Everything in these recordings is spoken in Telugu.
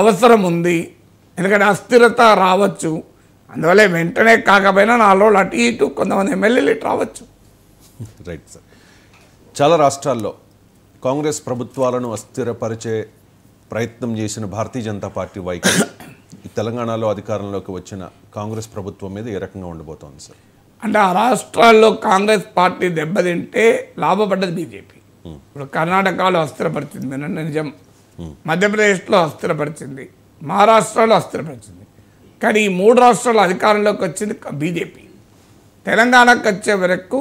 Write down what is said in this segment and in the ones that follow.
అవసరం ఉంది ఎందుకంటే అస్థిరత రావచ్చు అందువల్ల వెంటనే కాకపోయినా నాలుగు రోజులు అటు ఇటు కొంతమంది ఎమ్మెల్యేలు ఇటు రావచ్చు రైట్ సార్ చాలా రాష్ట్రాల్లో కాంగ్రెస్ ప్రభుత్వాలను అస్థిరపరిచే ప్రయత్నం చేసిన భారతీయ జనతా పార్టీ వైఖరి తెలంగాణలో అధికారంలోకి వచ్చిన కాంగ్రెస్ ప్రభుత్వం మీద ఏ రకంగా ఉండబోతోంది సార్ అంటే ఆ రాష్ట్రాల్లో కాంగ్రెస్ పార్టీ దెబ్బతింటే లాభపడ్డది బీజేపీ ఇప్పుడు కర్ణాటకలో అస్థిరపరిచింది నిజం మధ్యప్రదేశ్లో అస్థిరపరిచింది మహారాష్ట్రలో అస్థిరపరిచింది కానీ ఈ మూడు రాష్ట్రాల అధికారంలోకి వచ్చింది బీజేపీ తెలంగాణకు వచ్చే వరకు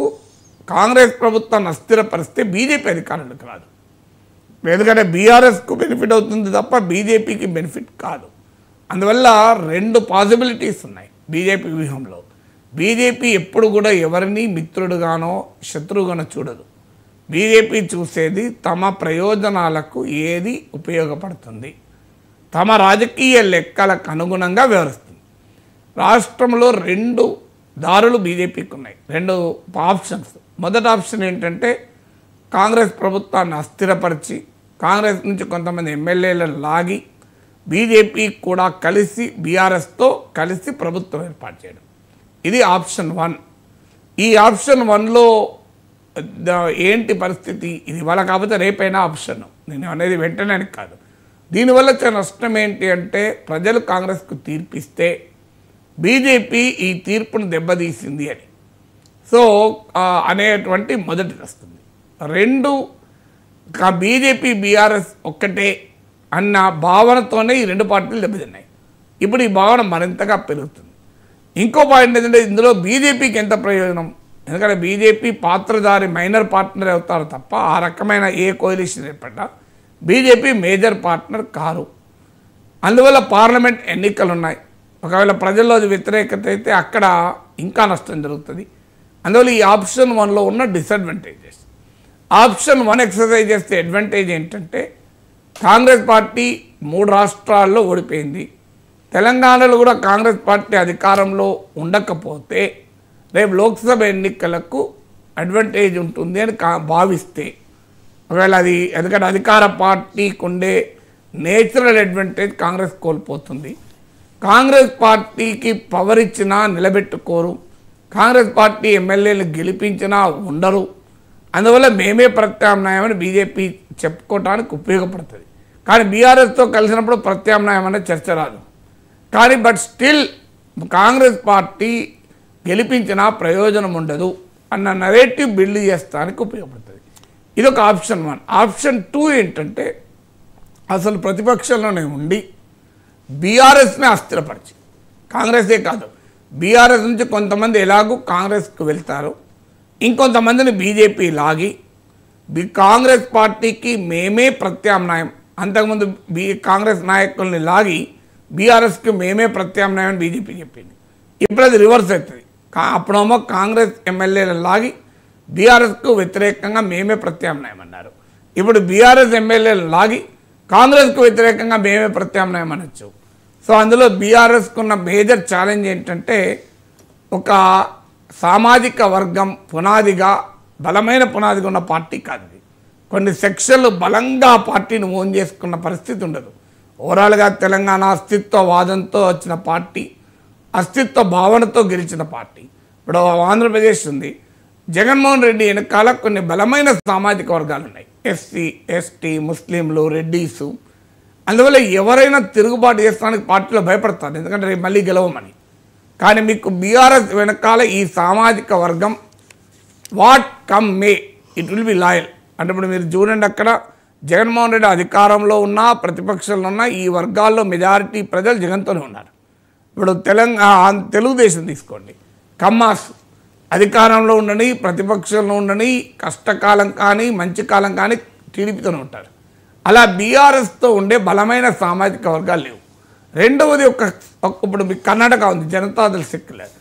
కాంగ్రెస్ ప్రభుత్వాన్ని అస్థిరపరిస్తే బీజేపీ అధికారంలోకి రాదు ఎందుకంటే బీఆర్ఎస్కు బెనిఫిట్ అవుతుంది తప్ప బీజేపీకి బెనిఫిట్ కాదు అందువల్ల రెండు పాసిబిలిటీస్ ఉన్నాయి బీజేపీ వ్యూహంలో బీజేపీ ఎప్పుడు కూడా ఎవరిని మిత్రుడుగానో శత్రువుగానో చూడదు బీజేపీ చూసేది తమ ప్రయోజనాలకు ఏది ఉపయోగపడుతుంది తమ రాజకీయ లెక్కలకు అనుగుణంగా వివరిస్తుంది రాష్ట్రంలో రెండు దారులు బీజేపీకి ఉన్నాయి రెండు ఆప్షన్స్ మొదటి ఆప్షన్ ఏంటంటే కాంగ్రెస్ ప్రభుత్వాన్ని అస్థిరపరిచి కాంగ్రెస్ నుంచి కొంతమంది ఎమ్మెల్యేలను లాగి బీజేపీ కూడా కలిసి బీఆర్ఎస్తో కలిసి ప్రభుత్వం ఏర్పాటు చేయడం ఇది ఆప్షన్ వన్ ఈ ఆప్షన్ వన్లో ఏంటి పరిస్థితి ఇది వాళ్ళ కాకపోతే రేపైనా ఆప్షన్ నేను అనేది వెంటనే కాదు దీనివల్ల వచ్చే నష్టం ఏంటి అంటే ప్రజలు కాంగ్రెస్కు తీర్పిస్తే బీజేపీ ఈ తీర్పును దెబ్బతీసింది అని సో అనేటువంటి మొదటి వస్తుంది రెండు బీజేపీ బీఆర్ఎస్ ఒక్కటే అన్న భావనతోనే ఈ రెండు పార్టీలు దెబ్బతిన్నాయి ఇప్పుడు ఈ భావన మరింతగా పెరుగుతుంది ఇంకో పాయింట్ ఏంటంటే ఇందులో బీజేపీకి ఎంత ప్రయోజనం ఎందుకంటే బీజేపీ పాత్రధారి మైనర్ పార్ట్నర్ అవుతారు తప్ప ఆ రకమైన ఏ కోయలిషన్ ఏర్పడ్డ బీజేపీ మేజర్ పార్ట్నర్ కారు అందువల్ల పార్లమెంట్ ఎన్నికలు ఉన్నాయి ఒకవేళ ప్రజల్లో అది వ్యతిరేకత అయితే అక్కడ ఇంకా నష్టం జరుగుతుంది అందువల్ల ఈ ఆప్షన్ వన్లో ఉన్న డిసడ్వాంటేజెస్ ఆప్షన్ వన్ ఎక్సర్సైజ్ చేస్తే అడ్వాంటేజ్ ఏంటంటే కాంగ్రెస్ పార్టీ మూడు రాష్ట్రాల్లో ఓడిపోయింది తెలంగాణలో కూడా కాంగ్రెస్ పార్టీ అధికారంలో ఉండకపోతే రేపు లోక్సభ ఎన్నికలకు అడ్వాంటేజ్ ఉంటుంది అని కా భావిస్తే ఒకవేళ అది ఎందుకంటే అధికార పార్టీకి ఉండే నేచురల్ అడ్వాంటేజ్ కాంగ్రెస్ కోల్పోతుంది కాంగ్రెస్ పార్టీకి పవర్ ఇచ్చినా నిలబెట్టుకోరు కాంగ్రెస్ పార్టీ ఎమ్మెల్యేలు గెలిపించినా ఉండరు అందువల్ల మేమే ప్రత్యామ్నాయమని బీజేపీ చెప్పుకోవటానికి ఉపయోగపడుతుంది కానీ బీఆర్ఎస్తో కలిసినప్పుడు ప్రత్యామ్నాయం అనే చర్చ రాదు కానీ బట్ స్టిల్ కాంగ్రెస్ పార్టీ గెలిపించినా ప్రయోజనం ఉండదు అన్న నరేటివ్ బిల్డ్ చేస్తానికి ఉపయోగపడుతుంది ఇదొక ఆప్షన్ వన్ ఆప్షన్ టూ ఏంటంటే అసలు ప్రతిపక్షంలోనే ఉండి బీఆర్ఎస్ని అస్థిరపరిచి కాంగ్రెసే కాదు బీఆర్ఎస్ నుంచి కొంతమంది ఎలాగూ కాంగ్రెస్కి వెళ్తారు ఇంకొంతమందిని బీజేపీ లాగి బి కాంగ్రెస్ పార్టీకి మేమే ప్రత్యామ్నాయం అంతకుముందు బీ కాంగ్రెస్ నాయకుల్ని లాగి బీఆర్ఎస్కి మేమే ప్రత్యామ్నాయం అని బీజేపీ చెప్పింది ఇప్పుడు అది రివర్స్ అవుతుంది అప్పుడేమో కాంగ్రెస్ ఎమ్మెల్యేలు లాగి బీఆర్ఎస్కు వ్యతిరేకంగా మేమే ప్రత్యామ్నాయమన్నారు ఇప్పుడు బీఆర్ఎస్ ఎమ్మెల్యేలు లాగి కాంగ్రెస్కు వ్యతిరేకంగా మేమే ప్రత్యామ్నాయం అనొచ్చు సో అందులో బీఆర్ఎస్కు ఉన్న మేజర్ ఛాలెంజ్ ఏంటంటే ఒక సామాజిక వర్గం పునాదిగా బలమైన పునాదిగా ఉన్న పార్టీ కాదు ఇది కొన్ని సెక్షన్లు బలంగా పార్టీని ఓన్ చేసుకున్న పరిస్థితి ఉండదు ఓవరాల్గా తెలంగాణ అస్తిత్వవాదంతో వచ్చిన పార్టీ అస్తిత్వ భావనతో గెలిచిన పార్టీ ఇప్పుడు ఆంధ్రప్రదేశ్ ఉంది జగన్మోహన్ రెడ్డి వెనకాల కొన్ని బలమైన సామాజిక వర్గాలు ఉన్నాయి ఎస్సీ ఎస్టీ ముస్లింలు రెడ్డీసు అందువల్ల ఎవరైనా తిరుగుబాటు చేస్తానికి పార్టీలో భయపడతారు ఎందుకంటే రేపు మళ్ళీ గెలవమని కానీ మీకు బీఆర్ఎస్ వెనకాల ఈ సామాజిక వర్గం what come may it will be loyal అంటే ఇప్పుడు మీరు చూడండి అక్కడ జగన్మోహన్ రెడ్డి అధికారంలో ఉన్నా ప్రతిపక్షంలో ఉన్నా ఈ వర్గాల్లో మెజారిటీ ప్రజలు జగన్తోనే ఉన్నారు ఇప్పుడు తెలంగాణ తెలుగుదేశం తీసుకోండి కమ్మాస్ అధికారంలో ఉండని ప్రతిపక్షంలో ఉండని కష్టకాలం కానీ మంచి కాలం కానీ టీడీపీతోనే ఉంటారు అలా బీఆర్ఎస్తో ఉండే బలమైన సామాజిక వర్గాలు లేవు రెండవది ఒక ఇప్పుడు మీకు కర్ణాటక ఉంది జనతాదళ సెక్యులర్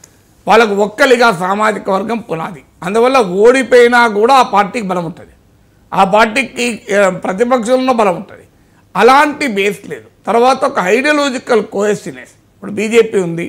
వాళ్ళకు ఒక్కలిగా సామాజిక వర్గం పునాది అందువల్ల ఓడిపోయినా కూడా ఆ పార్టీకి బలం ఉంటుంది ఆ పార్టీకి ప్రతిపక్షంలో బలం ఉంటుంది అలాంటి బేస్ లేదు తర్వాత ఒక ఐడియలాజికల్ కోయస్టినెస్ ఇప్పుడు బీజేపీ ఉంది